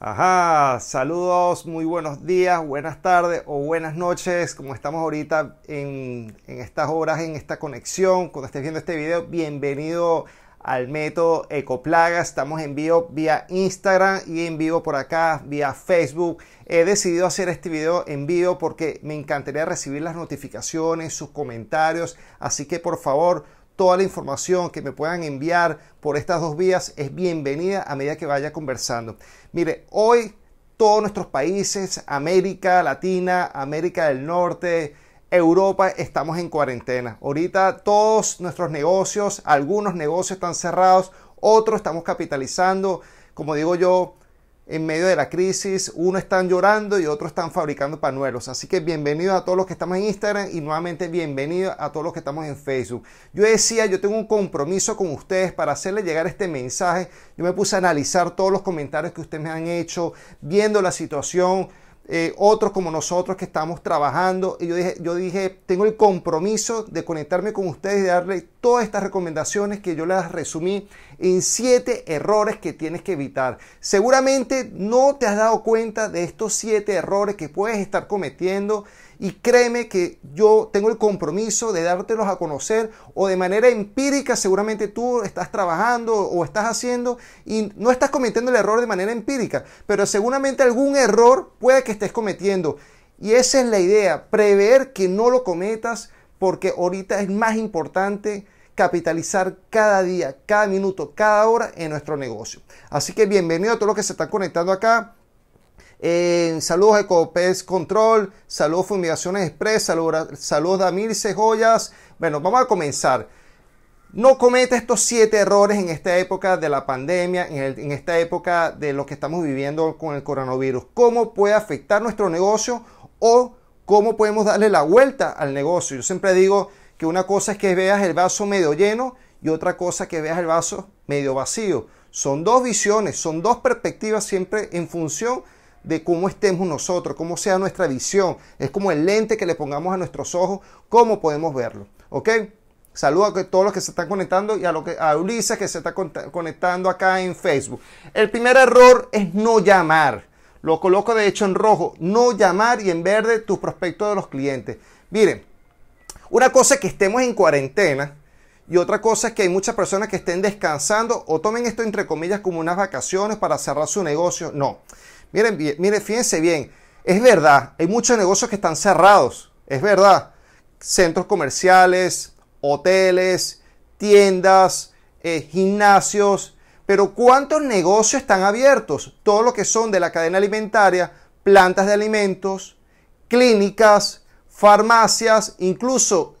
Ajá, saludos, muy buenos días, buenas tardes o buenas noches, como estamos ahorita en, estas horas, en esta conexión, cuando estés viendo este video, bienvenido al método Ecoplaga, estamos en vivo vía Instagram y en vivo por acá, vía Facebook. He decidido hacer este video en vivo porque me encantaría recibir las notificaciones, sus comentarios, así que por favor Toda la información que me puedan enviar por estas dos vías es bienvenida a medida que vaya conversando. Mire, hoy todos nuestros países, América Latina, América del Norte, Europa, estamos en cuarentena. Ahorita todos nuestros negocios, algunos negocios están cerrados, otros estamos capitalizando. Como digo yo, en medio de la crisis, uno están llorando y otros están fabricando panuelos. Así que bienvenido a todos los que estamos en Instagram y nuevamente bienvenido a todos los que estamos en Facebook. Yo decía, yo tengo un compromiso con ustedes para hacerles llegar este mensaje. Yo me puse a analizar todos los comentarios que ustedes me han hecho, viendo la situación eh, otros como nosotros que estamos trabajando. Y yo dije, yo dije, tengo el compromiso de conectarme con ustedes y darle todas estas recomendaciones que yo las resumí en siete errores que tienes que evitar. Seguramente no te has dado cuenta de estos siete errores que puedes estar cometiendo y créeme que yo tengo el compromiso de dártelos a conocer o de manera empírica seguramente tú estás trabajando o estás haciendo y no estás cometiendo el error de manera empírica, pero seguramente algún error puede que estés cometiendo. Y esa es la idea, prever que no lo cometas porque ahorita es más importante capitalizar cada día, cada minuto, cada hora en nuestro negocio. Así que bienvenido a todos los que se están conectando acá. Eh, saludos Ecopes Control, saludos Fumigaciones Express, saludos, a Joyas. Bueno, vamos a comenzar. No cometa estos siete errores en esta época de la pandemia, en, en, esta época de lo que estamos viviendo con el coronavirus. ¿Cómo puede afectar nuestro negocio o cómo podemos darle la vuelta al negocio? Yo siempre digo que una cosa es que veas el vaso medio lleno y otra cosa que veas el vaso medio vacío. Son dos visiones, son dos perspectivas siempre en función de cómo estemos nosotros, cómo sea nuestra visión. Es como el lente que le pongamos a nuestros ojos, cómo podemos verlo. ¿Ok? saludo a todos los que se están conectando y a, lo que, a Ulises que se está conectando acá en Facebook. El primer error es no llamar. Lo coloco de hecho en rojo. No llamar y en verde tus prospectos de los clientes. Miren, una cosa es que estemos en cuarentena y otra cosa es que hay muchas personas que estén descansando o tomen esto entre comillas como unas vacaciones para cerrar su negocio. No. Miren, miren, fíjense bien, es verdad, hay muchos negocios que están cerrados, es verdad. Centros comerciales, hoteles, tiendas, eh, gimnasios, pero ¿cuántos negocios están abiertos? Todo lo que son de la cadena alimentaria, plantas de alimentos, clínicas, farmacias, incluso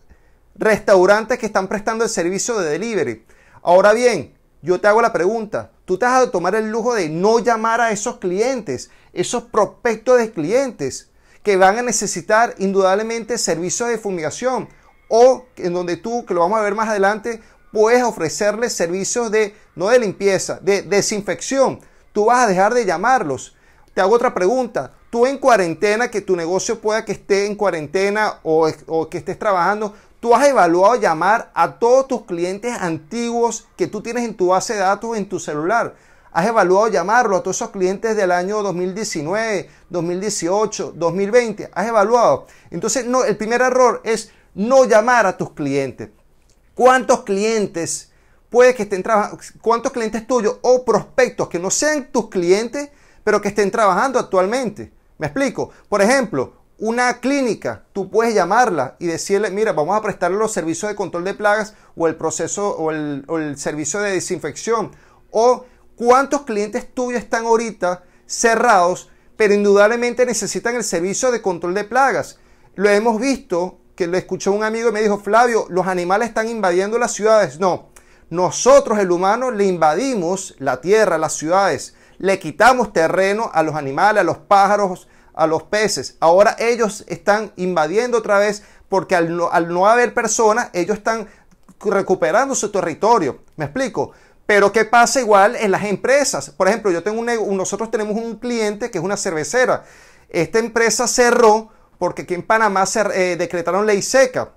restaurantes que están prestando el servicio de delivery. Ahora bien, yo te hago la pregunta, tú te vas a tomar el lujo de no llamar a esos clientes, esos prospectos de clientes que van a necesitar indudablemente servicios de fumigación o en donde tú, que lo vamos a ver más adelante, puedes ofrecerles servicios de, no de limpieza, de desinfección. Tú vas a dejar de llamarlos. Te hago otra pregunta tú en cuarentena, que tu negocio pueda que esté en cuarentena o, que estés trabajando, tú has evaluado llamar a todos tus clientes antiguos que tú tienes en tu base de datos en tu celular. Has evaluado llamarlo a todos esos clientes del año 2019, 2018, 2020. Has evaluado. Entonces, no, el primer error es no llamar a tus clientes. ¿Cuántos clientes puede que estén trabajando? ¿Cuántos clientes tuyos o prospectos que no sean tus clientes, pero que estén trabajando actualmente? Me explico. Por ejemplo, una clínica, tú puedes llamarla y decirle, mira, vamos a prestarle los servicios de control de plagas o el proceso o el, servicio de desinfección. O cuántos clientes tuyos están ahorita cerrados, pero indudablemente necesitan el servicio de control de plagas. Lo hemos visto, que lo escuchó un amigo y me dijo, Flavio, los animales están invadiendo las ciudades. No, nosotros el humano le invadimos la tierra, las ciudades le quitamos terreno a los animales, a los pájaros, a los peces. Ahora ellos están invadiendo otra vez porque al no, haber personas, ellos están recuperando su territorio. ¿Me explico? Pero ¿qué pasa igual en las empresas? Por ejemplo, yo tengo un, nosotros tenemos un cliente que es una cervecera. Esta empresa cerró porque aquí en Panamá se eh, decretaron ley seca.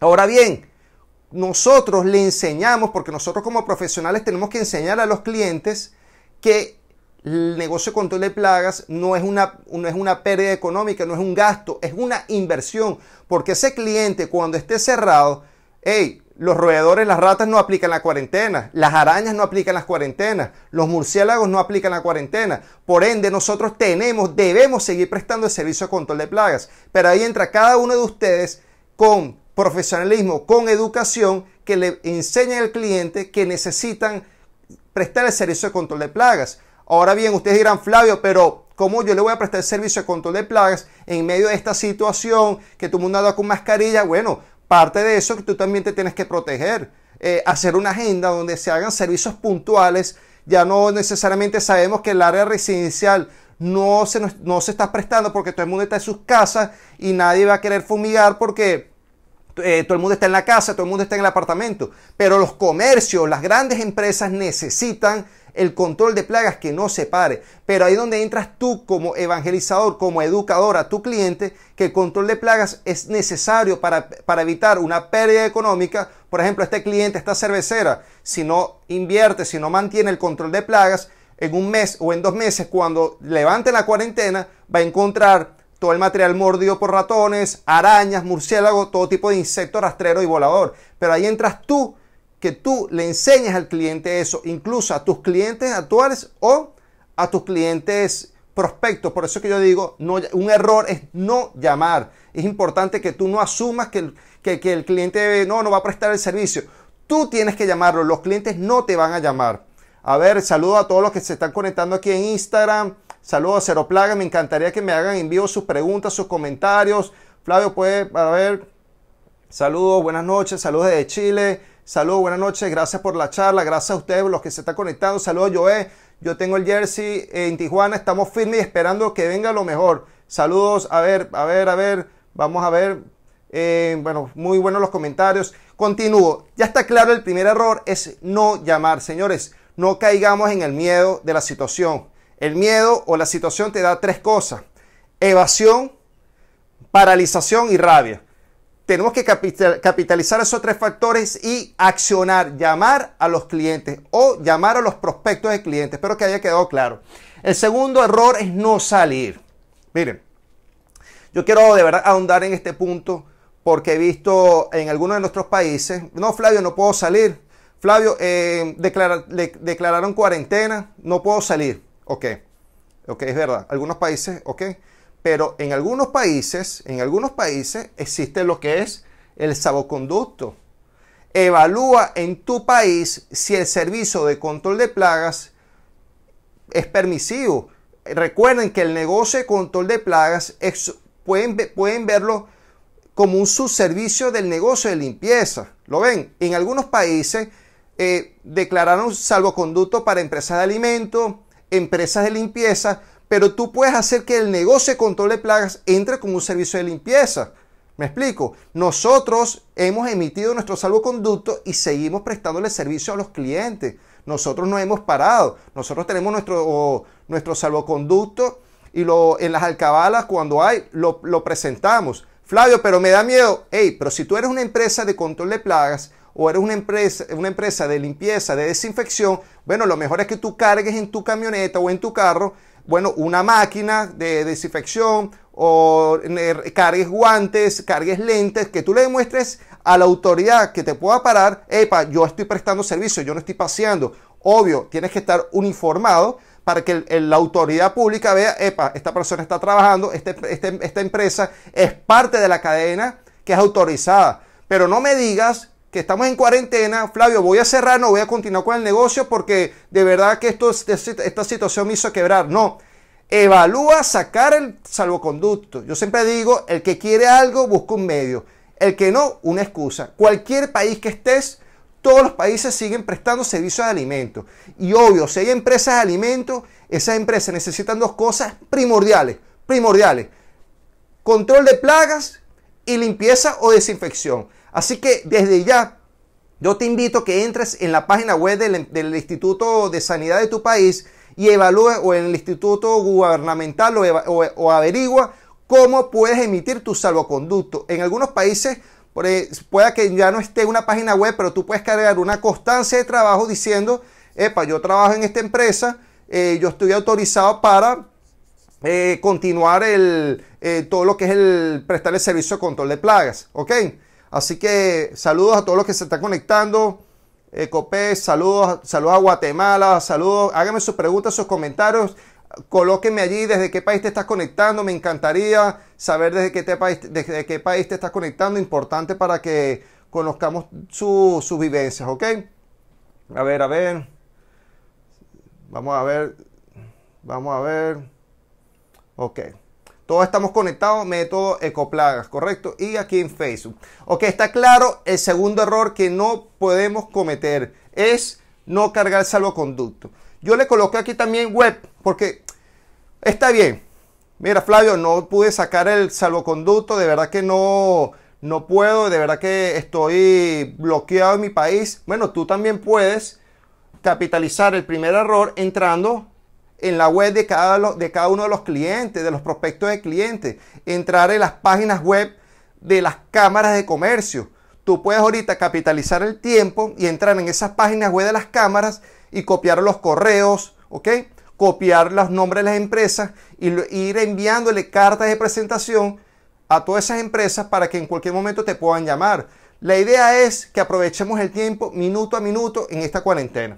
Ahora bien, nosotros le enseñamos, porque nosotros como profesionales tenemos que enseñar a los clientes que el negocio de control de plagas no es, una, no es una pérdida económica, no es un gasto, es una inversión. Porque ese cliente cuando esté cerrado, hey, los roedores, las ratas no aplican la cuarentena, las arañas no aplican las cuarentenas, los murciélagos no aplican la cuarentena. Por ende, nosotros tenemos, debemos seguir prestando el servicio de control de plagas. Pero ahí entra cada uno de ustedes con profesionalismo, con educación, que le enseñe al cliente que necesitan prestar el servicio de control de plagas. Ahora bien, ustedes dirán, Flavio, pero ¿cómo yo le voy a prestar servicio de control de plagas en medio de esta situación que todo el mundo anda con mascarilla? Bueno, parte de eso que tú también te tienes que proteger. Eh, hacer una agenda donde se hagan servicios puntuales. Ya no necesariamente sabemos que el área residencial no se, no se está prestando porque todo el mundo está en sus casas y nadie va a querer fumigar porque eh, todo el mundo está en la casa, todo el mundo está en el apartamento. Pero los comercios, las grandes empresas necesitan el control de plagas que no se pare. Pero ahí donde entras tú como evangelizador, como educador a tu cliente, que el control de plagas es necesario para, para evitar una pérdida económica. Por ejemplo, este cliente, esta cervecera, si no invierte, si no mantiene el control de plagas, en un mes o en dos meses, cuando levante la cuarentena, va a encontrar todo el material mordido por ratones, arañas, murciélagos, todo tipo de insecto rastrero y volador. Pero ahí entras tú que tú le enseñes al cliente eso, incluso a tus clientes actuales o a tus clientes prospectos. Por eso que yo digo, no, un error es no llamar. Es importante que tú no asumas que el, cliente no, no va a prestar el servicio. Tú tienes que llamarlo, los clientes no te van a llamar. A ver, saludo a todos los que se están conectando aquí en Instagram. Saludo a Cero Plaga, me encantaría que me hagan vivo sus preguntas, sus comentarios. Flavio puede, a ver, saludos, buenas noches, saludos desde Chile. Saludos, buenas noches, gracias por la charla, gracias a ustedes los que se están conectando. Saludos, Joe. Yo tengo el jersey en Tijuana, estamos firmes y esperando que venga lo mejor. Saludos, a ver, a ver, a ver, vamos a ver. Eh, bueno, muy buenos los comentarios. Continúo. Ya está claro, el primer error es no llamar. Señores, no caigamos en el miedo de la situación. El miedo o la situación te da tres cosas. Evasión, paralización y rabia. Tenemos que capitalizar esos tres factores y accionar, llamar a los clientes o llamar a los prospectos de clientes. Espero que haya quedado claro. El segundo error es no salir. Miren, yo quiero de verdad ahondar en este punto porque he visto en algunos de nuestros países, no, Flavio, no puedo salir. Flavio, eh, declararon cuarentena, no puedo salir. Ok, ok, es verdad. Algunos países, ok. Pero en algunos países, en algunos países existe lo que es el salvoconducto. Evalúa en tu país si el servicio de control de plagas es permisivo. Recuerden que el negocio de control de plagas pueden, pueden verlo como un subservicio del negocio de limpieza. ¿Lo ven? En algunos países eh, declararon salvoconducto para empresas de alimentos, empresas de limpieza, pero tú puedes hacer que el negocio de control de plagas entre como un servicio de limpieza. Me explico, nosotros hemos emitido nuestro salvoconducto y seguimos prestándole servicio a los clientes. Nosotros no hemos parado, nosotros tenemos nuestro, nuestro salvoconducto y lo, en las alcabalas cuando hay lo, presentamos. Flavio, pero me da miedo. Hey, pero si tú eres una empresa de control de plagas, o eres una empresa, una empresa de limpieza, de desinfección, bueno, lo mejor es que tú cargues en tu camioneta o en tu carro bueno, una máquina de desinfección o eh, cargues guantes, cargues lentes, que tú le demuestres a la autoridad que te pueda parar, epa, yo estoy prestando servicio, yo no estoy paseando. Obvio, tienes que estar uniformado para que la autoridad pública vea, epa, esta persona está trabajando, este, este, esta empresa es parte de la cadena que es autorizada. Pero no me digas que estamos en cuarentena, Flavio, voy a cerrar, no voy a continuar con el negocio porque de verdad que esto, este, esta situación me hizo quebrar. No, evalúa sacar el salvoconducto. Yo siempre digo, el que quiere algo, busca un medio. El que no, una excusa. Cualquier país que estés, todos los países siguen prestando servicios de alimentos. Y obvio, si hay empresas de alimentos, esas empresas necesitan dos cosas primordiales, primordiales. Control de plagas y limpieza o desinfección. Así que desde ya yo te invito a que entres en la página web del, Instituto de Sanidad de tu país y evalúe o en el Instituto Gubernamental o, averigua cómo puedes emitir tu salvoconducto. En algunos países e, pueda que ya no esté una página web, pero tú puedes cargar una constancia de trabajo diciendo, epa, yo trabajo en esta empresa, eh, yo estoy autorizado para eh, continuar el, eh, todo lo que es el prestar el servicio de control de plagas. ¿Ok? Así que saludos a todos los que se están conectando. Ecopés, eh, saludos, saludos a Guatemala, saludos. Háganme sus preguntas, sus comentarios. Colóquenme allí desde qué país te estás conectando. Me encantaría saber desde qué, país, desde qué país te estás conectando. Importante para que conozcamos sus vivencias, ¿ok? A ver, a ver. Vamos a ver. Vamos a ver. Ok. Todos estamos conectados, método ecoplagas, ¿correcto? Y aquí en Facebook. Ok, está claro el segundo error que no podemos cometer es no cargar salvoconducto. Yo le coloqué aquí también web, porque está bien. Mira, Flavio, no pude sacar el salvoconducto, de verdad que no, no puedo, de verdad que estoy bloqueado en mi país. Bueno, tú también puedes capitalizar el primer error entrando en la web de cada, de cada uno de los clientes, de los prospectos de clientes, entrar en las páginas web de las cámaras de comercio. Tú puedes ahorita capitalizar el tiempo y entrar en esas páginas web de las cámaras y copiar los correos, ¿ok? Copiar los nombres de las empresas y ir enviándole cartas de presentación a todas esas empresas para que en cualquier momento te puedan llamar. La idea es que aprovechemos el tiempo minuto a minuto en esta cuarentena.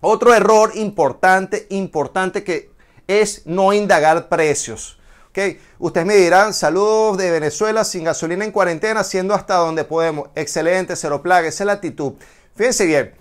Otro error importante, importante que es no indagar precios. ¿Okay? Ustedes me dirán, saludos de Venezuela sin gasolina en cuarentena, siendo hasta donde podemos. Excelente, cero plagas, esa es la actitud. Fíjense bien,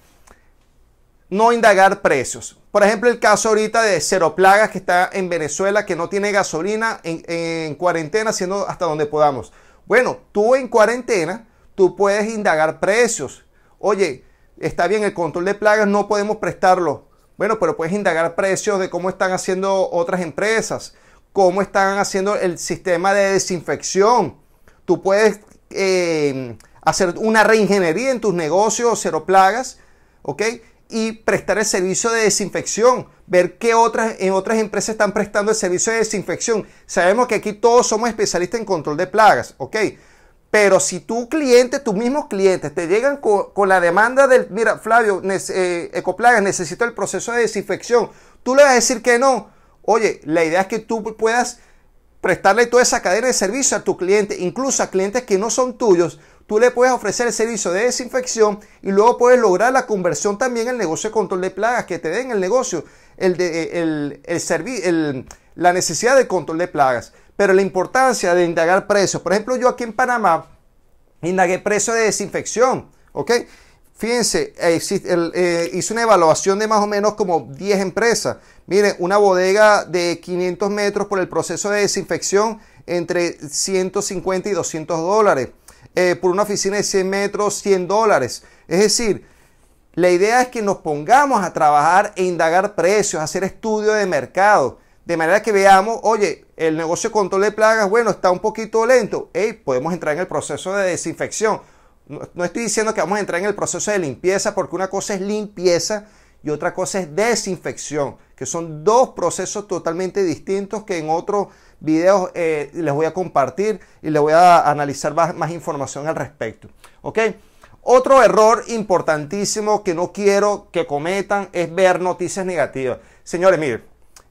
no indagar precios. Por ejemplo, el caso ahorita de Cero Plagas que está en Venezuela, que no tiene gasolina en, en cuarentena, siendo hasta donde podamos. Bueno, tú en cuarentena, tú puedes indagar precios. Oye, está bien, el control de plagas no podemos prestarlo. Bueno, pero puedes indagar precios de cómo están haciendo otras empresas, cómo están haciendo el sistema de desinfección. Tú puedes eh, hacer una reingeniería en tus negocios, cero plagas, ¿ok? Y prestar el servicio de desinfección, ver qué otras, en otras empresas están prestando el servicio de desinfección. Sabemos que aquí todos somos especialistas en control de plagas, ¿ok? Pero si tu cliente, tus mismos clientes, te llegan con, la demanda del, mira, Flavio, eh, Ecoplagas, necesito el proceso de desinfección, tú le vas a decir que no. Oye, la idea es que tú puedas prestarle toda esa cadena de servicio a tu cliente, incluso a clientes que no son tuyos, tú le puedes ofrecer el servicio de desinfección y luego puedes lograr la conversión también el negocio de control de plagas, que te den el negocio, el, de, el, el, el la necesidad de control de plagas. Pero la importancia de indagar precios. por ejemplo, yo aquí en Panamá indagué precios de desinfección, ¿ok? Fíjense, eh, hice una evaluación de más o menos como 10 empresas. Miren, una bodega de 500 metros por el proceso de desinfección entre 150 y 200 dólares. Eh, por una oficina de 100 metros, 100 dólares. Es decir, la idea es que nos pongamos a trabajar e indagar precios, hacer estudio de mercado, de manera que veamos, oye, el negocio de control de plagas, bueno, está un poquito lento. Hey, podemos entrar en el proceso de desinfección. No, estoy diciendo que vamos a entrar en el proceso de limpieza, porque una cosa es limpieza y otra cosa es desinfección, que son dos procesos totalmente distintos que en otros videos eh, les voy a compartir y les voy a analizar más, información al respecto. ¿Ok? Otro error importantísimo que no quiero que cometan es ver noticias negativas. Señores, miren,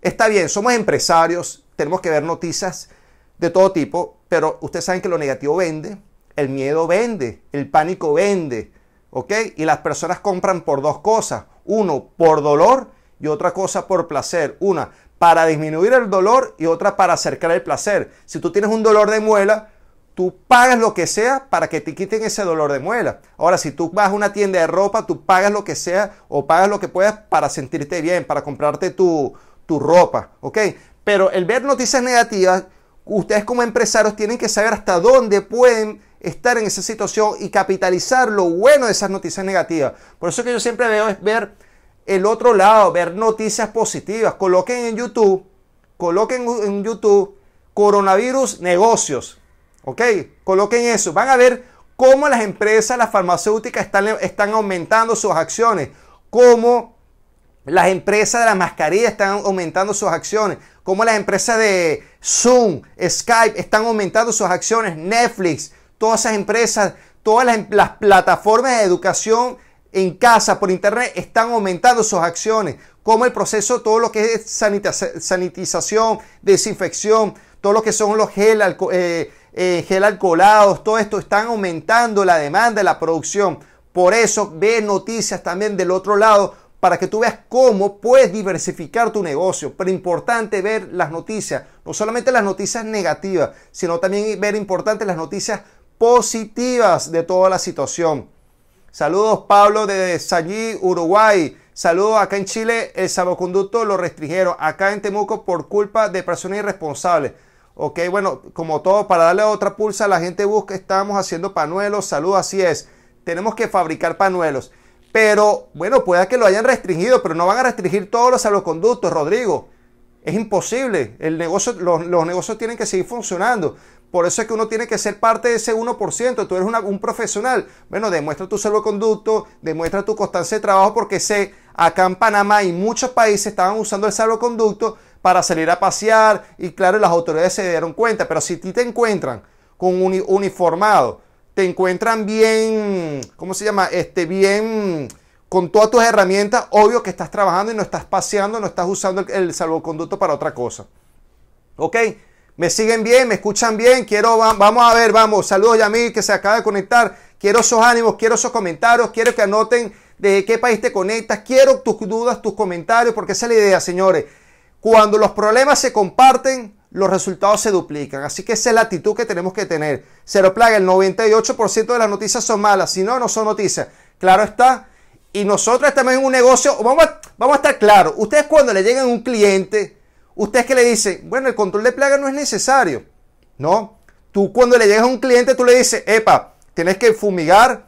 está bien, somos empresarios, tenemos que ver noticias de todo tipo, pero ustedes saben que lo negativo vende, el miedo vende, el pánico vende, ¿ok? Y las personas compran por dos cosas, uno por dolor y otra cosa por placer, una para disminuir el dolor y otra para acercar el placer. Si tú tienes un dolor de muela, tú pagas lo que sea para que te quiten ese dolor de muela. Ahora, si tú vas a una tienda de ropa, tú pagas lo que sea o pagas lo que puedas para sentirte bien, para comprarte tu, tu ropa, ¿ok? Pero el ver noticias negativas, ustedes como empresarios tienen que saber hasta dónde pueden estar en esa situación y capitalizar lo bueno de esas noticias negativas. Por eso que yo siempre veo es ver el otro lado, ver noticias positivas. Coloquen en YouTube, coloquen en YouTube coronavirus negocios. ¿Ok? Coloquen eso. Van a ver cómo las empresas, las farmacéuticas están, están aumentando sus acciones. Cómo las empresas de la mascarilla están aumentando sus acciones. Como las empresas de Zoom, Skype están aumentando sus acciones. Netflix, todas esas empresas, todas las, plataformas de educación en casa por internet están aumentando sus acciones. Como el proceso, todo lo que es sanitización, desinfección, todo lo que son los eh, eh, gel, alcoholados, todo esto están aumentando la demanda, la producción. Por eso ve noticias también del otro lado para que tú veas cómo puedes diversificar tu negocio. Pero importante ver las noticias, no solamente las noticias negativas, sino también ver importante las noticias positivas de toda la situación. Saludos Pablo de Sallí, Uruguay. Saludos acá en Chile, el salvoconducto lo restringieron. Acá en Temuco por culpa de personas irresponsables. Ok, bueno, como todo, para darle otra pulsa, la gente busca, estamos haciendo panuelos. Saludos, así es. Tenemos que fabricar panuelos. Pero bueno, pueda que lo hayan restringido, pero no van a restringir todos los salvoconductos, Rodrigo. Es imposible. los, negocios tienen que seguir funcionando. Por eso es que uno tiene que ser parte de ese 1%. Tú eres un profesional. Bueno, demuestra tu salvoconducto, demuestra tu constancia de trabajo, porque sé, acá en Panamá y muchos países estaban usando el salvoconducto para salir a pasear. Y claro, las autoridades se dieron cuenta. Pero si te encuentran con un uniformado, te encuentran bien, ¿cómo se llama? Este, bien con todas tus herramientas, obvio que estás trabajando y no estás paseando, no estás usando el, salvoconducto para otra cosa. ¿Ok? Me siguen bien, me escuchan bien, quiero, vamos a ver, vamos, saludos a Yamil que se acaba de conectar, quiero esos ánimos, quiero esos comentarios, quiero que anoten de qué país te conectas, quiero tus dudas, tus comentarios, porque esa es la idea, señores. Cuando los problemas se comparten, los resultados se duplican. Así que esa es la actitud que tenemos que tener. Cero plaga, el 98% de las noticias son malas, si no, no son noticias. Claro está. Y nosotros estamos en un negocio, vamos a, vamos a estar claros, ustedes cuando le llegan un cliente, ustedes que le dicen, bueno, el control de plaga no es necesario, ¿no? Tú cuando le llegas a un cliente, tú le dices, epa, tienes que fumigar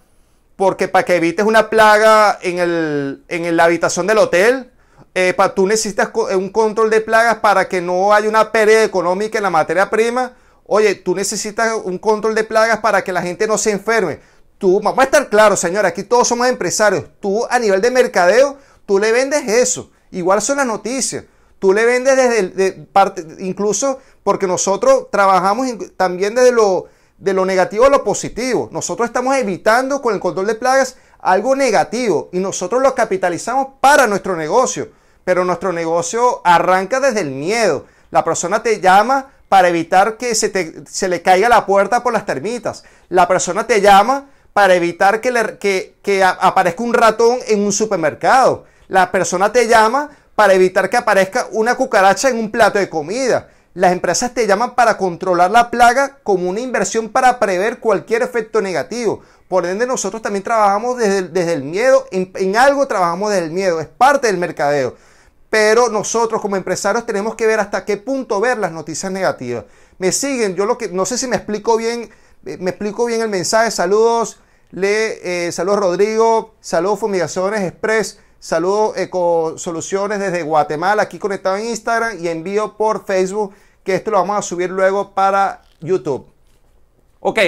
porque para que evites una plaga en, el, en la habitación del hotel, eh, tú necesitas eh, un control de plagas para que no haya una pérdida económica en la materia prima. Oye, tú necesitas un control de plagas para que la gente no se enferme. Tú, vamos a estar claros, señora, aquí todos somos empresarios. Tú a nivel de mercadeo, tú le vendes eso. Igual son las noticias. Tú le vendes desde parte, incluso porque nosotros trabajamos también desde lo, de lo negativo a lo positivo. Nosotros estamos evitando con el control de plagas algo negativo y nosotros lo capitalizamos para nuestro negocio pero nuestro negocio arranca desde el miedo. La persona te llama para evitar que se, le caiga la puerta por las termitas. La persona te llama para evitar que, aparezca un ratón en un supermercado. La persona te llama para evitar que aparezca una cucaracha en un plato de comida. Las empresas te llaman para controlar la plaga como una inversión para prever cualquier efecto negativo. Por ende, nosotros también trabajamos desde, el miedo, en, en, algo trabajamos desde el miedo, es parte del mercadeo pero nosotros como empresarios tenemos que ver hasta qué punto ver las noticias negativas. Me siguen, yo lo que no sé si me explico bien, me explico bien el mensaje. Saludos, Le, eh, saludos Rodrigo, saludos Fumigaciones Express, saludos Ecosoluciones desde Guatemala, aquí conectado en Instagram y envío por Facebook, que esto lo vamos a subir luego para YouTube. Ok,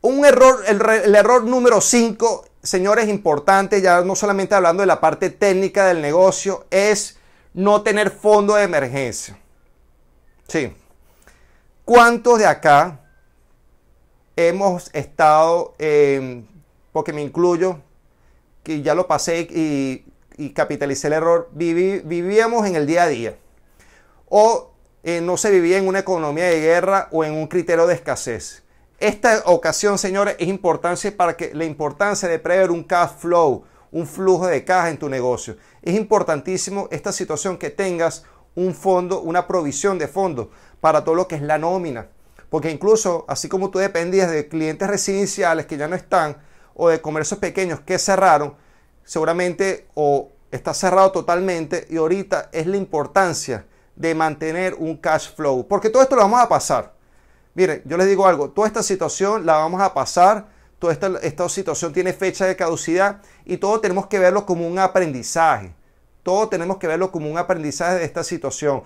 un error, el, el error número 5 señores, importante, ya no solamente hablando de la parte técnica del negocio, es no tener fondo de emergencia. Sí. ¿Cuántos de acá hemos estado, em, porque me incluyo, que ya lo pasé y, capitalicé el error, vivíamos en el día a día? O eh, no se vivía en una economía de guerra o en un criterio de escasez. Esta ocasión, señores, es importante para que la importancia de prever un cash flow, un flujo de caja en tu negocio. Es importantísimo esta situación que tengas un fondo, una provisión de fondo para todo lo que es la nómina. Porque incluso, así como tú dependías de clientes residenciales que ya no están o de comercios pequeños que cerraron, seguramente o está cerrado totalmente y ahorita es la importancia de mantener un cash flow. Porque todo esto lo vamos a pasar. Miren, yo les digo algo, toda esta situación la vamos a pasar, toda esta, situación tiene fecha de caducidad y todo tenemos que verlo como un aprendizaje. Todo tenemos que verlo como un aprendizaje de esta situación.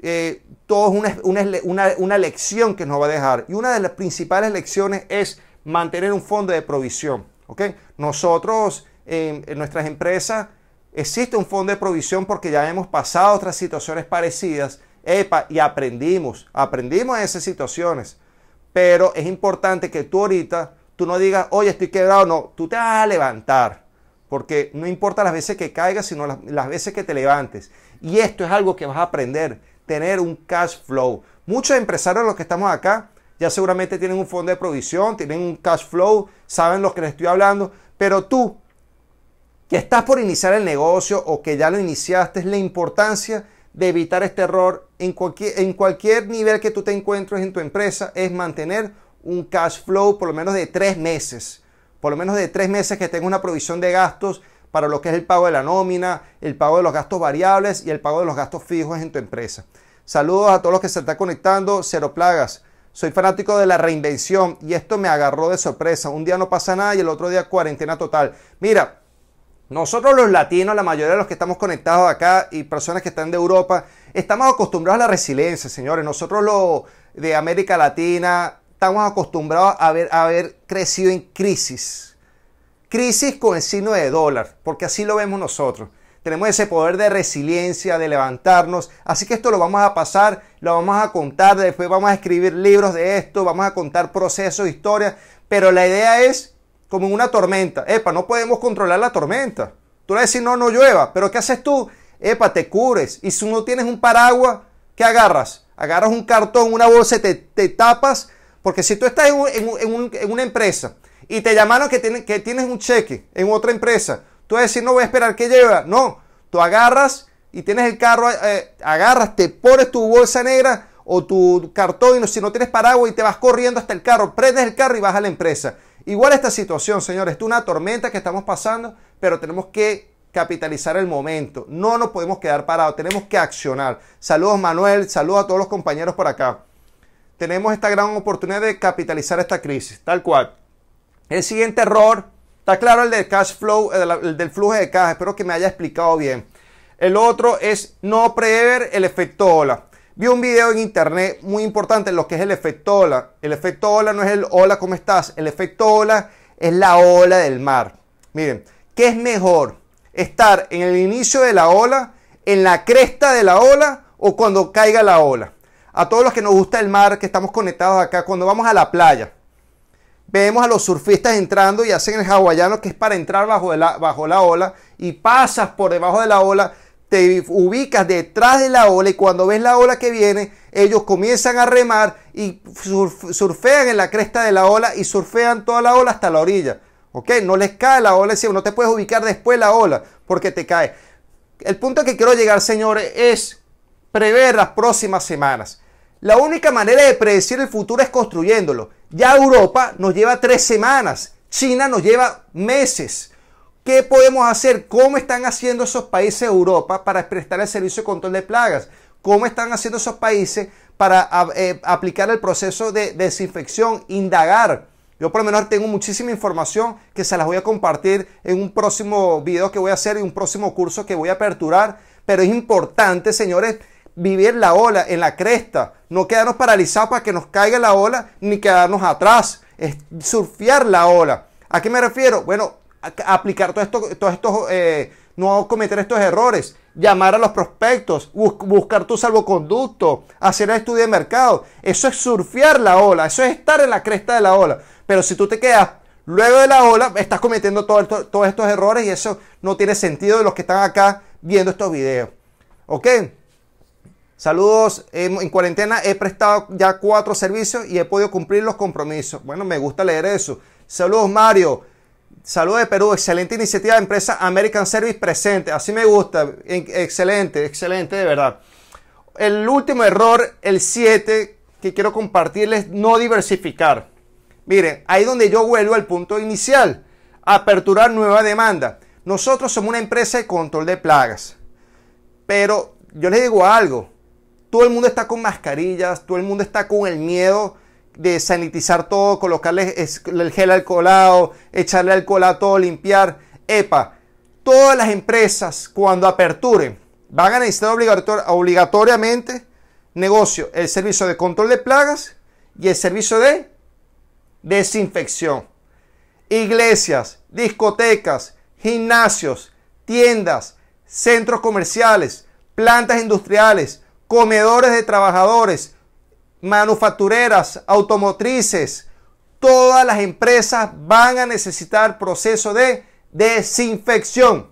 Eh, todo es una, lección que nos va a dejar. Y una de las principales lecciones es mantener un fondo de provisión. Nosotros, en nuestras empresas, existe un fondo de provisión porque ya hemos pasado otras situaciones parecidas Epa, y aprendimos, aprendimos en esas situaciones. Pero es importante que tú ahorita, tú no digas, oye, estoy quebrado, no, tú te vas a levantar. Porque no importa las veces que caigas, sino las, veces que te levantes. Y esto es algo que vas a aprender, tener un cash flow. Muchos empresarios, los que estamos acá, ya seguramente tienen un fondo de provisión, tienen un cash flow, saben lo que les estoy hablando, pero tú que estás por iniciar el negocio o que ya lo iniciaste, es la importancia de evitar este error en cualquier, nivel que tú te encuentres en tu empresa es mantener un cash flow por lo menos de tres meses. Por lo menos de tres meses que tenga una provisión de gastos para lo que es el pago de la nómina, el pago de los gastos variables y el pago de los gastos fijos en tu empresa. Saludos a todos los que se están conectando. Cero plagas. Soy fanático de la reinvención y esto me agarró de sorpresa. Un día no pasa nada y el otro día cuarentena total. Mira, nosotros los latinos, la mayoría de los que estamos conectados acá y personas que están de Europa, estamos acostumbrados a la resiliencia, señores. Nosotros los de América Latina estamos acostumbrados a haber, haber crecido en crisis. Crisis con el signo de dólar, porque así lo vemos nosotros. Tenemos ese poder de resiliencia, de levantarnos. Así que esto lo vamos a pasar, lo vamos a contar, después vamos a escribir libros de esto, vamos a contar procesos, historias. Pero la idea es como en una tormenta. Epa, no podemos controlar la tormenta. Tú le decir no, no llueva. Pero ¿qué haces tú? Epa, te cures Y si no tienes un paraguas, ¿qué agarras? Agarras un cartón, una bolsa, te, te tapas. Porque si tú estás en, una empresa y te llamaron que, que tienes un cheque en otra empresa, tú vas a decir, no voy a esperar que llueva, No, tú agarras y tienes el carro, eh, eh, agarras, te pones tu bolsa negra o tu cartón y si no tienes paraguas y te vas corriendo hasta el carro, prendes el carro y vas a la empresa. Igual esta situación, señores, es una tormenta que estamos pasando, pero tenemos que capitalizar el momento. No nos podemos quedar parados, tenemos que accionar. Saludos Manuel, saludos a todos los compañeros por acá. Tenemos esta gran oportunidad de capitalizar esta crisis, tal cual. El siguiente error, está claro el del cash flow, eh, el del flujo de caja, espero que me haya explicado bien. El otro es no prever el efecto ola. Vi un video en internet muy importante, en lo que es el efecto ola. El efecto ola no es el hola, ¿cómo estás? El efecto ola es la ola del mar. Miren, ¿qué es mejor? ¿Estar en el inicio de la ola, en la cresta de la ola o cuando caiga la ola? A todos los que nos gusta el mar, que estamos conectados acá, cuando vamos a la playa, vemos a los surfistas entrando y hacen el hawaiano que es para entrar bajo bajo la ola y pasas por debajo de la ola te ubicas detrás de la ola y cuando ves la ola que viene, ellos comienzan a remar y surfean en la cresta de la ola y surfean toda la ola hasta la orilla. ¿Ok? No les cae la ola, no te puedes ubicar después la ola porque te cae. El punto que quiero llegar, señores, es prever las próximas semanas. La única manera de predecir el futuro es construyéndolo. Ya Europa nos lleva tres semanas, China nos lleva meses. ¿Qué podemos hacer? ¿Cómo están haciendo esos países de Europa para prestar el servicio de control de plagas? ¿Cómo están haciendo esos países para eh, aplicar el proceso de desinfección, indagar? Yo por lo menos tengo muchísima información que se las voy a compartir en un próximo video que voy a hacer y un próximo curso que voy a aperturar. Pero es importante, señores, vivir la ola en la cresta. No quedarnos paralizados para que nos caiga la ola ni quedarnos atrás. Es surfear la ola. ¿A qué me refiero? Bueno, aplicar todos estos, todo eh, esto, no cometer estos errores, llamar a los prospectos, buscar tu salvoconducto, hacer el estudio de mercado. Eso es surfear la ola, eso es estar en la cresta de la ola. Pero si tú te quedas luego de la ola, estás cometiendo todos estos errores y eso no tiene sentido de los que están acá viendo estos videos. ¿Ok? Saludos, eh, en cuarentena he prestado ya cuatro servicios y he podido cumplir los compromisos. Bueno, me gusta leer eso. Saludos Mario. Saludos de Perú, excelente iniciativa de empresa American Service presente. Así me gusta, excelente, excelente de verdad. El último error, el 7, que quiero compartirles, no diversificar. Miren, ahí donde yo vuelvo al punto inicial, aperturar nueva demanda. Nosotros somos una empresa de control de plagas, pero yo les digo algo, todo el mundo está con mascarillas, todo el mundo está con el miedo de sanitizar todo, colocarle el gel alcoholado, echarle alcohol a todo, limpiar. Epa, todas las empresas cuando aperturen van a necesitar obligatoriamente negocio, el servicio de control de plagas y el servicio de desinfección. Iglesias, discotecas, gimnasios, tiendas, centros comerciales, plantas industriales, comedores de trabajadores, manufactureras, automotrices, todas las empresas van a necesitar proceso de desinfección.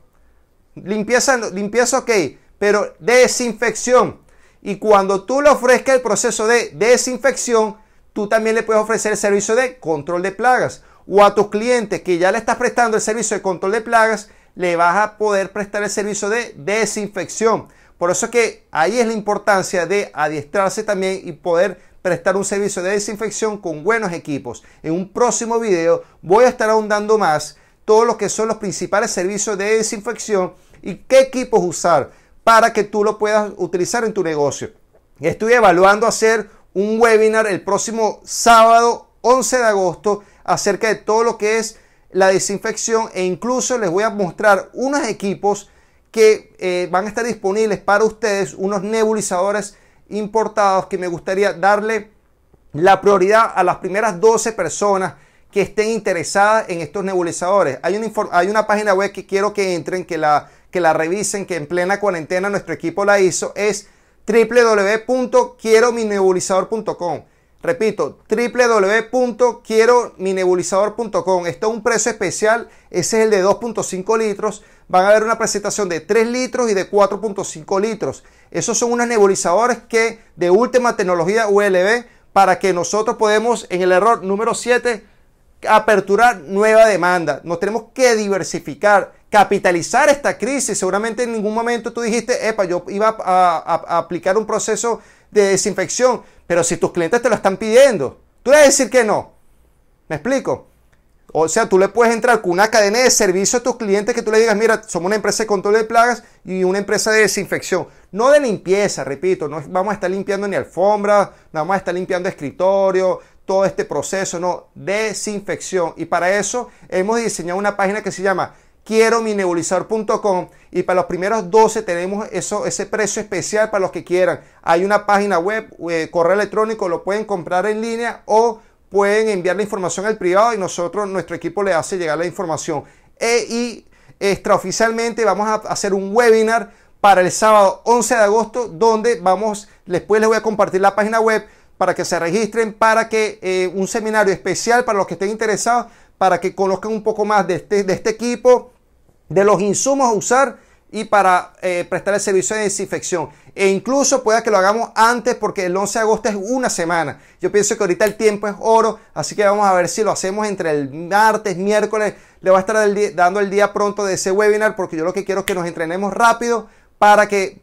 Limpieza, limpieza ok, pero desinfección. Y cuando tú le ofrezcas el proceso de desinfección, tú también le puedes ofrecer el servicio de control de plagas. O a tus clientes que ya le estás prestando el servicio de control de plagas, le vas a poder prestar el servicio de desinfección. Por eso es que ahí es la importancia de adiestrarse también y poder prestar un servicio de desinfección con buenos equipos. En un próximo video voy a estar ahondando más todos los que son los principales servicios de desinfección y qué equipos usar para que tú lo puedas utilizar en tu negocio. Estoy evaluando hacer un webinar el próximo sábado 11 de agosto acerca de todo lo que es la desinfección e incluso les voy a mostrar unos equipos que eh, van a estar disponibles para ustedes unos nebulizadores importados que me gustaría darle la prioridad a las primeras 12 personas que estén interesadas en estos nebulizadores. Hay una, hay una página web que quiero que entren, que la, que la revisen, que en plena cuarentena nuestro equipo la hizo, es www.quierominebulizador.com. Repito, www.quierominebulizador.com. Esto es un precio especial, ese es el de 2.5 litros van a haber una presentación de 3 litros y de 4.5 litros. Esos son unos nebulizadores que de última tecnología ULB para que nosotros podemos en el error número 7 aperturar nueva demanda. Nos tenemos que diversificar, capitalizar esta crisis. Seguramente en ningún momento tú dijiste, epa, yo iba a, aplicar un proceso de desinfección, pero si tus clientes te lo están pidiendo, tú vas a decir que no. ¿Me explico? O sea, tú le puedes entrar con una cadena de servicio a tus clientes que tú le digas, mira, somos una empresa de control de plagas y una empresa de desinfección. No de limpieza, repito, no vamos a estar limpiando ni alfombras, no vamos a estar limpiando escritorio, todo este proceso, no, desinfección. Y para eso hemos diseñado una página que se llama quiero y para los primeros 12 tenemos eso, ese precio especial para los que quieran. Hay una página web, eh, correo electrónico, lo pueden comprar en línea o pueden enviar la información al privado y nosotros, nuestro equipo le hace llegar la información. E, y extraoficialmente vamos a hacer un webinar para el sábado 11 de agosto donde vamos, después les voy a compartir la página web para que se registren, para que eh, un seminario especial para los que estén interesados, para que conozcan un poco más de este, de este equipo, de los insumos a usar y para eh, prestar el servicio de desinfección. E incluso pueda que lo hagamos antes porque el 11 de agosto es una semana. Yo pienso que ahorita el tiempo es oro, así que vamos a ver si lo hacemos entre el martes, miércoles. Le va a estar dando el día pronto de ese webinar porque yo lo que quiero es que nos entrenemos rápido para que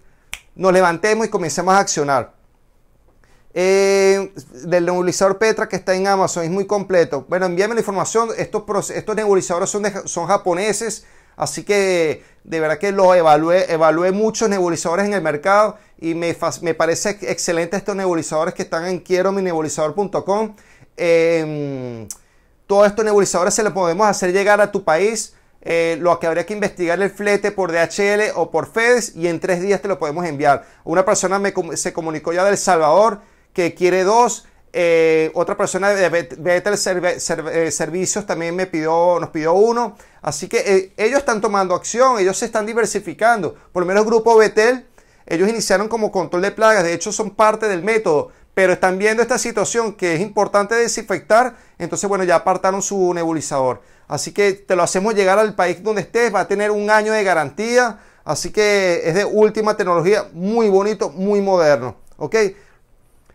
nos levantemos y comencemos a accionar. Eh, del nebulizador Petra que está en Amazon, es muy completo. Bueno, envíame la información. Estos, estos nebulizadores son, son japoneses. Así que de verdad que lo evalué, evalué muchos nebulizadores en el mercado y me, parece excelente estos nebulizadores que están en quiero mi nebulizador.com. Em, todos estos nebulizadores se los podemos hacer llegar a tu país. Eh, lo que habría que investigar el flete por DHL o por FedEx y en tres días te lo podemos enviar. Una persona me, se comunicó ya del Salvador que quiere dos. Eh, otra persona de Betel eh, Servicios también me pidió, nos pidió uno. Así que eh, ellos están tomando acción, ellos se están diversificando. Por lo menos grupo Betel, ellos iniciaron como control de plagas, de hecho son parte del método, pero están viendo esta situación que es importante desinfectar, entonces bueno, ya apartaron su nebulizador. Así que te lo hacemos llegar al país donde estés, va a tener un año de garantía, así que es de última tecnología, muy bonito, muy moderno. ¿ok?,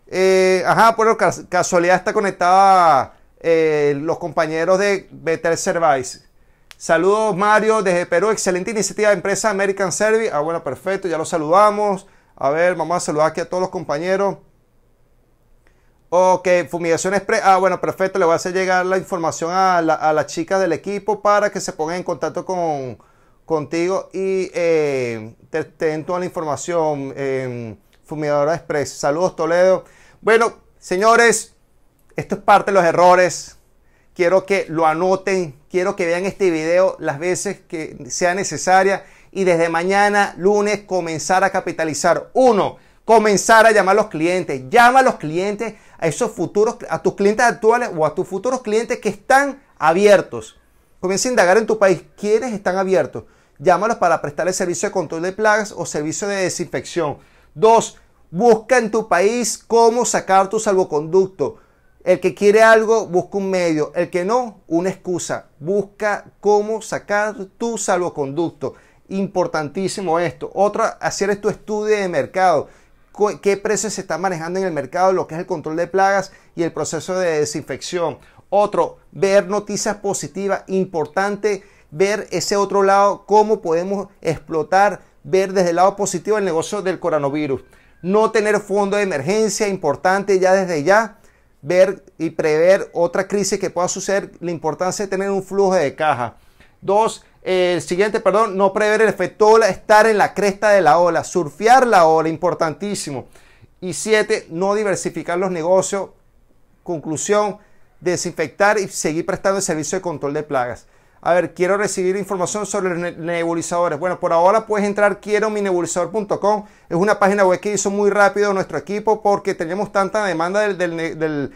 eh, ajá, por casualidad está conectada eh, los compañeros de Better Service. Saludos Mario desde Perú, excelente iniciativa de empresa American Service. Ah, bueno, perfecto, ya los saludamos. A ver, mamá a saludar aquí a todos los compañeros. Ok, fumigación express. Ah, bueno, perfecto, le voy a hacer llegar la información a, la, a las chicas del equipo para que se ponga en contacto contigo y eh, toda la información. Em, Fumigadora Express. Saludos, Toledo. Bueno, señores, esto es parte de los errores. Quiero que lo anoten, quiero que vean este video las veces que sea necesaria y desde mañana, lunes, comenzar a capitalizar. Uno, comenzar a llamar a los clientes. Llama a los clientes, a esos futuros, a tus clientes actuales o a tus futuros clientes que están abiertos. Comienza a indagar en tu país quiénes están abiertos. Llámalos para prestar servicio de control de plagas o servicio de desinfección. Dos, busca en tu país cómo sacar tu salvoconducto. El que quiere algo, busca un medio. El que no, una excusa. Busca cómo sacar tu salvoconducto. Importantísimo esto. Otra, hacer tu este estudio de mercado. ¿Qué precios se están manejando en el mercado? Lo que es el control de plagas y el proceso de desinfección. Otro, ver noticias positivas. Importante ver ese otro lado, cómo podemos explotar ver desde el lado positivo el negocio del coronavirus. No tener fondo de emergencia importante ya desde ya. Ver y prever otra crisis que pueda suceder. La importancia de tener un flujo de caja. Dos, el siguiente, perdón, no prever el efecto ola, estar en la cresta de la ola, surfear la ola, importantísimo. Y siete, no diversificar los negocios. Conclusión, desinfectar y seguir prestando el servicio de control de plagas a ver, quiero recibir información sobre los nebulizadores. Bueno, por ahora puedes entrar quiero mi Es una página web que hizo muy rápido nuestro equipo porque tenemos tanta demanda del,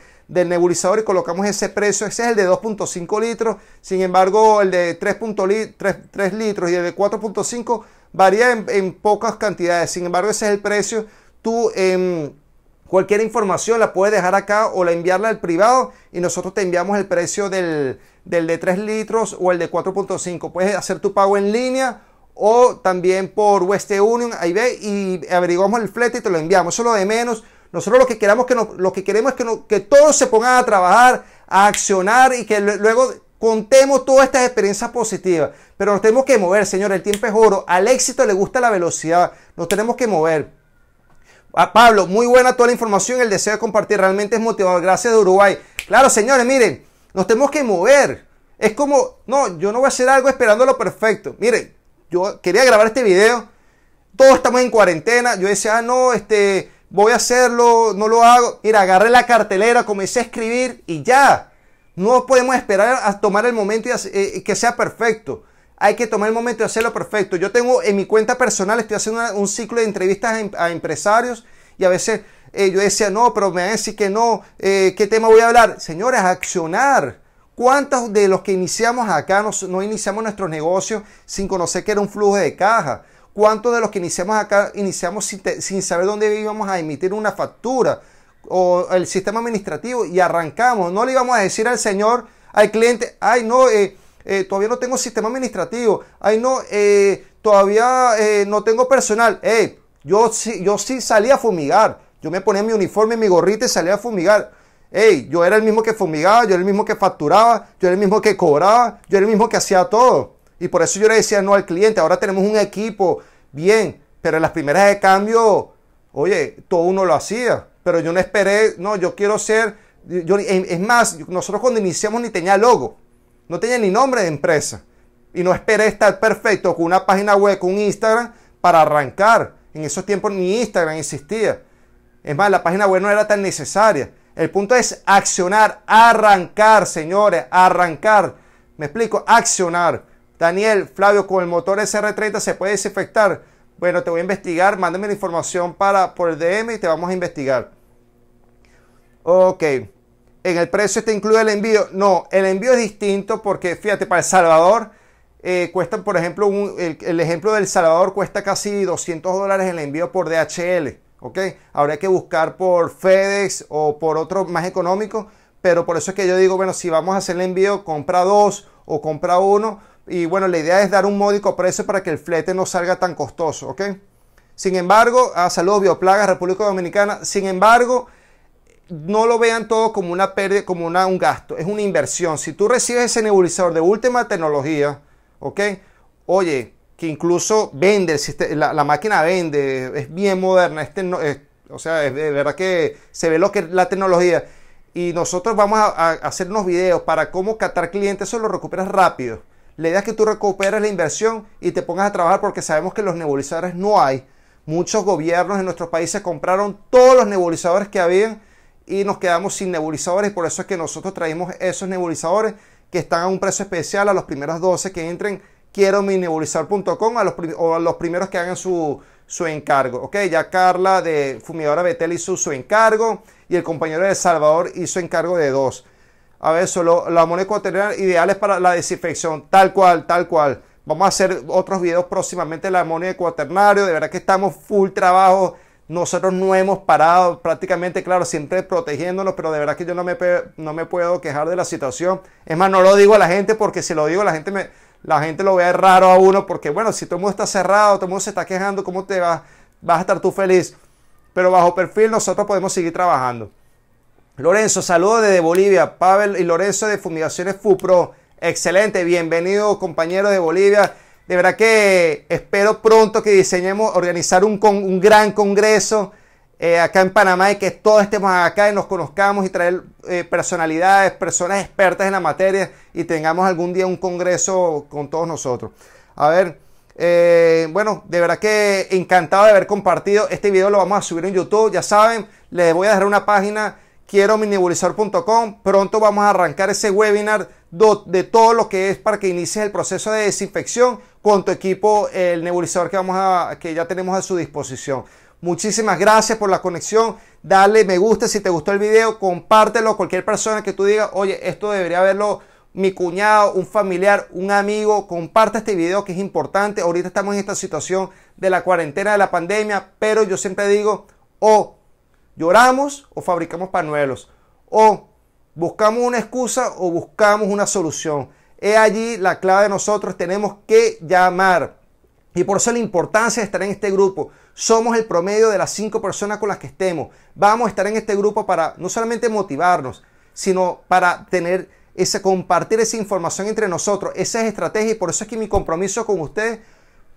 nebulizador y colocamos ese precio. Ese es el de 2.5 litros. Sin embargo, el de 3, 3, litros y el de 4.5 varía en, pocas cantidades. Sin embargo, ese es el precio. Tú... Em, cualquier información la puedes dejar acá o la enviarla al privado y nosotros te enviamos el precio del, del de 3 litros o el de 4.5. Puedes hacer tu pago en línea o también por Western Union. Ahí ve y averiguamos el flete y te lo enviamos. Eso es lo de menos. Nosotros lo que, queramos que lo que queremos es que, todos se pongan a trabajar, a accionar y que luego contemos todas estas experiencias positivas. Pero nos tenemos que mover, señores. El tiempo es oro. Al éxito le gusta la velocidad. Nos tenemos que mover. A ah, Pablo, muy buena toda la información. El deseo de compartir realmente es motivador. Gracias de Uruguay. Claro, señores, miren. Nos tenemos que mover. Es como, no, yo no voy a hacer algo esperando lo perfecto. Miren, yo quería grabar este video. Todos estamos en cuarentena. Yo decía, ah, no, este, voy a hacerlo, no lo hago. Mira, agarré la cartelera, comencé a escribir y ya. No podemos esperar a tomar el momento y eh, que sea perfecto. Hay que tomar el momento y hacerlo perfecto. Yo tengo en mi cuenta personal, estoy haciendo un ciclo de entrevistas a em, empresarios y a veces eh, yo decía, no, pero me van a decir que no, eh, ¿qué tema voy a hablar? Señores, accionar. ¿Cuántos de los que iniciamos acá no, iniciamos nuestros negocios sin conocer que era un flujo de caja? ¿Cuántos de los que iniciamos acá iniciamos sin, saber dónde íbamos a emitir una factura o el sistema administrativo y arrancamos? No le íbamos a decir al señor, al cliente, ay, no, eh, todavía no tengo sistema administrativo, ay, no, todavía no tengo personal. yo, yo sí salí a fumigar yo me ponía mi uniforme, mi gorrita y salía a fumigar. Ey, yo era el mismo que fumigaba, yo era el mismo que facturaba, yo era el mismo que cobraba, yo era el mismo que hacía todo. Y por eso yo le decía no al cliente, ahora tenemos un equipo, bien, pero en las primeras de cambio, oye, todo uno lo hacía. Pero yo no esperé, no, yo quiero ser, yo, es más, nosotros cuando iniciamos ni tenía logo, no tenía ni nombre de empresa. Y no esperé estar perfecto con una página web, con Instagram para arrancar. En esos tiempos ni Instagram existía. Es más, la página web no era tan necesaria. El punto es accionar, arrancar, señores, arrancar. Me explico, accionar. Daniel, Flavio, con el motor SR30 se puede desinfectar. Bueno, te voy a investigar, mándame la información para, por el DM y te vamos a investigar. Ok. ¿En el precio está incluido el envío? No, el envío es distinto porque, fíjate, para El Salvador eh, cuesta, por ejemplo, el, ejemplo del Salvador cuesta casi 200 dólares el envío por DHL. ¿ok? habría que buscar por FedEx o por otro más económico, pero por eso es que yo digo, bueno, si vamos a hacer el envío, compra dos o compra uno. Y bueno, la idea es dar un módico precio para que el flete no salga tan costoso, ¿ok? Sin embargo, a ah, saludos bioplagas, República Dominicana. Sin embargo, no lo vean todo como una pérdida, como un gasto, es una inversión. Si tú recibes ese nebulizador de última tecnología, ¿ok? Oye, que incluso vende, la, máquina vende, es bien moderna, este no, o sea, es de verdad que se ve lo que la tecnología. Y nosotros vamos a, hacer unos videos para cómo catar clientes, eso lo recuperas rápido. La idea es que tú recuperes la inversión y te pongas a trabajar porque sabemos que los nebulizadores no hay. Muchos gobiernos en nuestros países compraron todos los nebulizadores que habían y nos quedamos sin nebulizadores. Por eso es que nosotros traemos esos nebulizadores que están a un precio especial a los primeros 12 que entren quiero minimalizar.com a los, o a los primeros que hagan su, su encargo. Ok, ya Carla de Fumidora Betel hizo su encargo y el compañero de Salvador hizo encargo de dos. A ver, solo la moneda cuaternaria ideales para la desinfección, tal cual, tal cual. Vamos a hacer otros videos próximamente de la moneda cuaternario. De verdad que estamos full trabajo. Nosotros no hemos parado prácticamente, claro, siempre protegiéndonos, pero de verdad que yo no me, no me puedo quejar de la situación. Es más, no lo digo a la gente porque si lo digo la gente me, la gente lo vea raro a uno, porque bueno, si todo el mundo está cerrado, todo el mundo se está quejando, ¿cómo te vas, vas a estar tú feliz? Pero bajo perfil nosotros podemos seguir trabajando. Lorenzo, saludos desde Bolivia. Pavel y Lorenzo de Fumigaciones FUPRO. Excelente, bienvenido compañeros de Bolivia. De verdad que espero pronto que diseñemos, organizar con, un gran congreso eh, acá en Panamá y que todos estemos acá y nos conozcamos y traer eh, personalidades, personas expertas en la materia y tengamos algún día un congreso con todos nosotros. A ver, eh, bueno, de verdad que encantado de haber compartido. Este video lo vamos a subir en YouTube, ya saben, les voy a dejar una página quiero Pronto vamos a arrancar ese webinar de todo lo que es para que inicies el proceso de desinfección con tu equipo, el nebulizador que, vamos a, que ya tenemos a su disposición. Muchísimas gracias por la conexión. Dale me gusta si te gustó el video. Compártelo a cualquier persona que tú digas, oye, esto debería haberlo mi cuñado, un familiar, un amigo. Comparte este video que es importante. Ahorita estamos en esta situación de la cuarentena, de la pandemia, pero yo siempre digo, o lloramos o fabricamos panuelos. O buscamos una excusa o buscamos una solución. es allí la clave de nosotros. Tenemos que llamar y por eso la importancia de estar en este grupo. Somos el promedio de las cinco personas con las que estemos. Vamos a estar en este grupo para no solamente motivarnos, sino para tener ese, compartir esa información entre nosotros. Esa es estrategia y por eso es que mi compromiso con ustedes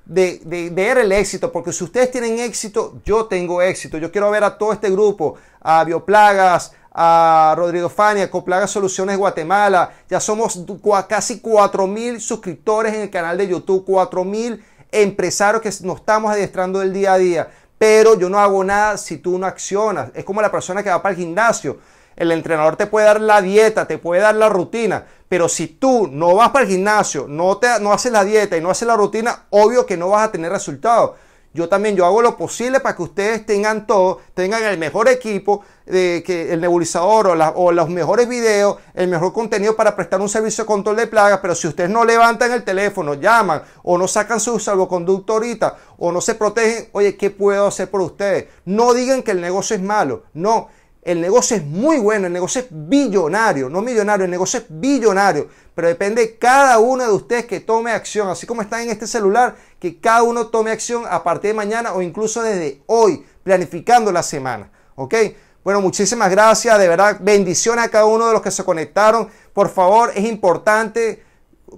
de, ver el éxito, porque si ustedes tienen éxito, yo tengo éxito. Yo quiero ver a todo este grupo, a Bioplagas, a Rodrigo Fania, Coplagas Soluciones Guatemala. Ya somos casi 4.000 suscriptores en el canal de YouTube, 4.000 empresarios que nos estamos adiestrando el día a día. Pero yo no hago nada si tú no accionas. Es como la persona que va para el gimnasio. El entrenador te puede dar la dieta, te puede dar la rutina, pero si tú no vas para el gimnasio, no, te, no haces la dieta y no haces la rutina, obvio que no vas a tener resultados. Yo también, yo hago lo posible para que ustedes tengan todo, tengan el mejor equipo, de, eh, que el nebulizador o, o, los mejores videos, el mejor contenido para prestar un servicio de control de plagas, pero si ustedes no levantan el teléfono, llaman o no sacan su salvoconducto ahorita o no se protegen, oye, ¿qué puedo hacer por ustedes? No digan que el negocio es malo, no. El negocio es muy bueno, el negocio es billonario, no millonario, el negocio es billonario, pero depende de cada uno de ustedes que tome acción, así como está en este celular, que cada uno tome acción a partir de mañana o incluso desde hoy, planificando la semana, ¿ok? Bueno, muchísimas gracias, de verdad, bendiciones a cada uno de los que se conectaron, por favor, es importante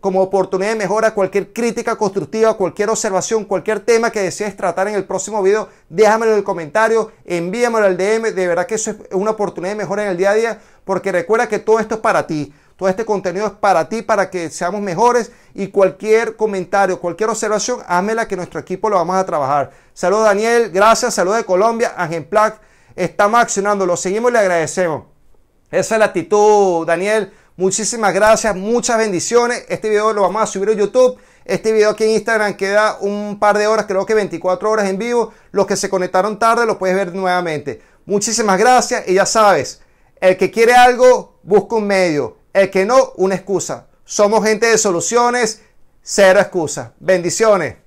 como oportunidad de mejora cualquier crítica constructiva, cualquier observación, cualquier tema que desees tratar en el próximo video, déjamelo en el comentario, envíamelo al DM, de verdad que eso es una oportunidad de mejora en el día a día, porque recuerda que todo esto es para ti, todo este contenido es para ti, para que seamos mejores y cualquier comentario, cualquier observación, házmela que nuestro equipo lo vamos a trabajar. Saludos Daniel, gracias, saludos de Colombia, Ángel Plac, estamos accionando, lo seguimos y le agradecemos. Esa es la actitud, Daniel. Muchísimas gracias, muchas bendiciones. Este video lo vamos a subir a YouTube. Este video aquí en Instagram queda un par de horas, creo que 24 horas en vivo. Los que se conectaron tarde lo puedes ver nuevamente. Muchísimas gracias y ya sabes, el que quiere algo, busca un medio. El que no, una excusa. Somos gente de soluciones, cero excusas. Bendiciones.